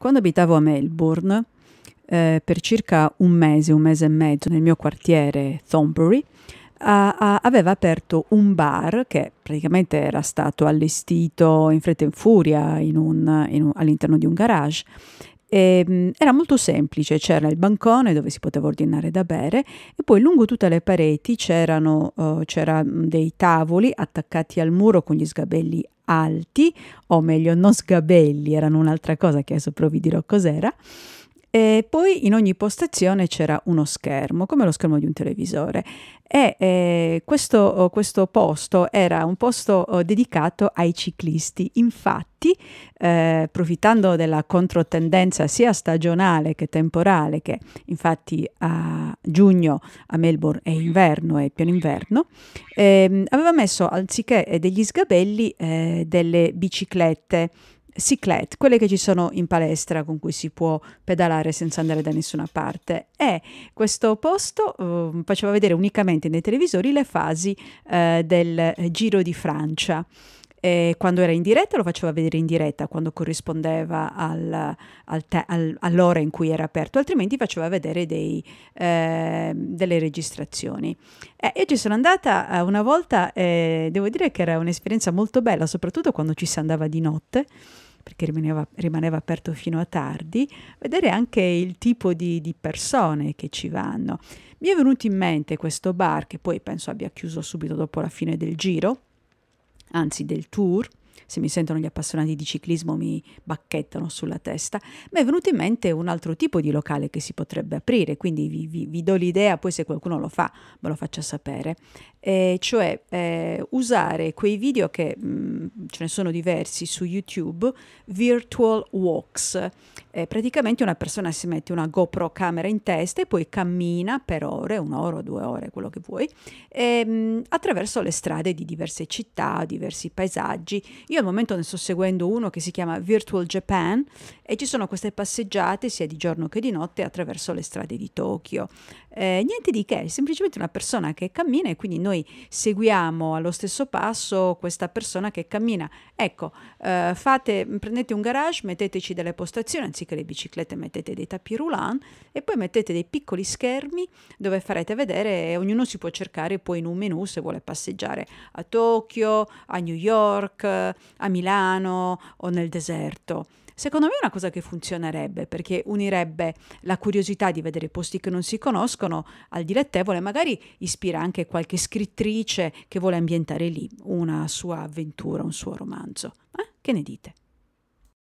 Quando abitavo a Melbourne, eh, per circa un mese, un mese e mezzo, nel mio quartiere Thornbury, a, a, aveva aperto un bar che praticamente era stato allestito in fretta e in furia in un, in un, all'interno di un garage. E, ehm, mh, era molto semplice, c'era il bancone dove si poteva ordinare da bere e poi lungo tutte le pareti c'erano uh, dei tavoli attaccati al muro con gli sgabelli alti, o meglio, non sgabelli, erano un'altra cosa che adesso però vi dirò cos'era. E poi in ogni postazione c'era uno schermo, come lo schermo di un televisore. E eh, questo, oh, questo, posto era un posto oh, dedicato ai ciclisti. Infatti, eh, approfittando della controtendenza sia stagionale che temporale, che infatti a giugno a Melbourne è inverno, è pieno inverno, eh, aveva messo anziché eh, degli sgabelli eh, delle biciclette cyclette, quelle che ci sono in palestra con cui si può pedalare senza andare da nessuna parte. E questo posto eh, faceva vedere unicamente nei televisori le fasi eh, del Giro di Francia. E quando era in diretta lo faceva vedere in diretta quando corrispondeva al, al te, al, all'ora in cui era aperto, altrimenti faceva vedere dei, eh, delle registrazioni. Eh, io ci sono andata eh, una volta e eh, devo dire che era un'esperienza molto bella, soprattutto quando ci si andava di notte perché rimaneva, rimaneva, aperto fino a tardi, vedere anche il tipo di, di, persone che ci vanno. Mi è venuto in mente questo bar che poi penso abbia chiuso subito dopo la fine del giro, anzi del tour, se mi sentono gli appassionati di ciclismo mi bacchettano sulla testa, mi è venuto in mente un altro tipo di locale che si potrebbe aprire, quindi vi, vi, vi do l'idea, poi se qualcuno lo fa me lo faccia sapere, eh, cioè eh, usare quei video che mh, mm, ce ne sono diversi su YouTube, virtual walks, eh, praticamente una persona si mette una GoPro camera in testa e poi cammina per ore, un'ora o due ore, quello che vuoi, e, ehm, mh, attraverso le strade di diverse città, diversi paesaggi, io al momento ne sto seguendo uno che si chiama Virtual Japan e ci sono queste passeggiate sia di giorno che di notte attraverso le strade di Tokyo. Eh, niente di che, è semplicemente una persona che cammina e quindi noi seguiamo allo stesso passo questa persona che cammina. Ecco, eh, fate, prendete un garage, metteteci delle postazioni, anziché le biciclette mettete dei tapis roulant e poi mettete dei piccoli schermi dove farete vedere, e ognuno si può cercare poi in un menu se vuole passeggiare a Tokyo, a New York, a Milano o nel deserto. Secondo me è una cosa che funzionerebbe perché unirebbe la curiosità di vedere posti che non si conoscono al dilettevole, magari ispira anche qualche scrittrice che vuole ambientare lì una sua avventura, un suo romanzo. Eh? Che ne dite?